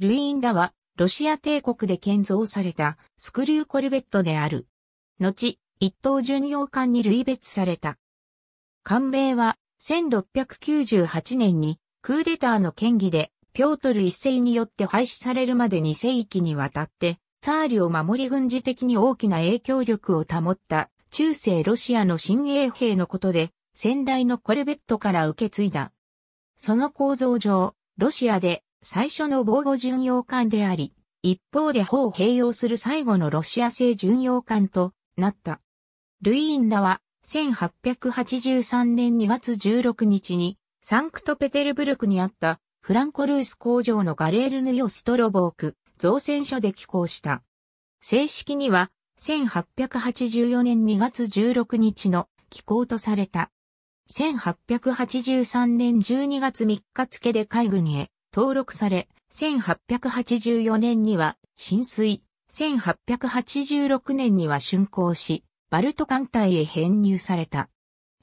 ルインダは、ロシア帝国で建造されたスクリューコルベットである。後、一等巡洋艦に類別された。艦名は、1698年に、クーデターの権威で、ピョートル一世によって廃止されるまで2世紀にわたって、ツァーリを守り軍事的に大きな影響力を保った中世ロシアの新衛兵のことで、先代のコルベットから受け継いだ。その構造上、ロシアで最初の防護巡洋艦であり、一方で砲を併用する最後のロシア製巡洋艦となった。ルイーンナは1883年2月16日にサンクトペテルブルクにあったフランコルース工場のガレールヌヨストロボーク造船所で寄港した。正式には1884年2月16日の寄港とされた。1883年12月3日付で海軍へ登録され、1884年には浸水、1886年には竣工し、バルト艦隊へ編入された。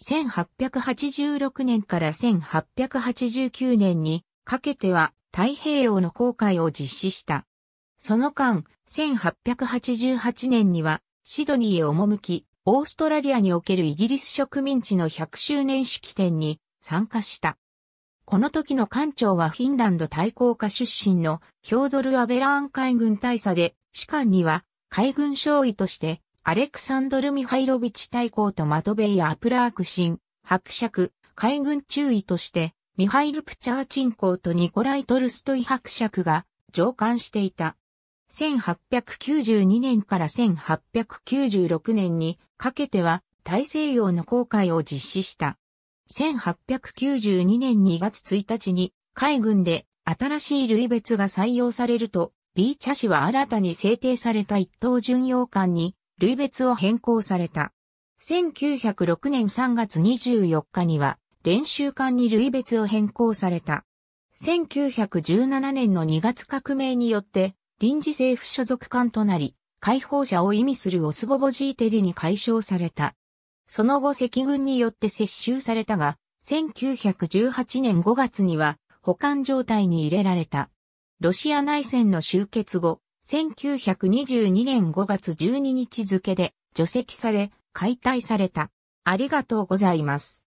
1886年から1889年にかけては太平洋の航海を実施した。その間、1888年にはシドニーへ赴き、オーストラリアにおけるイギリス植民地の100周年式典に参加した。この時の艦長はフィンランド対抗下出身のヒョードル・アベラーン海軍大佐で、士官には海軍少尉としてアレクサンドル・ミハイロビチ大公とマトベイ・アプラークシン、伯爵、海軍中尉としてミハイル・プチャーチン公とニコライ・トルストイ伯爵が上官していた。1892年から1896年にかけては大西洋の航海を実施した。1892年2月1日に海軍で新しい類別が採用されると、B 茶氏は新たに制定された一等巡洋艦に類別を変更された。1906年3月24日には練習艦に類別を変更された。1917年の2月革命によって臨時政府所属艦となり、解放者を意味するオスボボジーテリに解消された。その後赤軍によって接収されたが、1918年5月には保管状態に入れられた。ロシア内戦の終結後、1922年5月12日付で除籍され、解体された。ありがとうございます。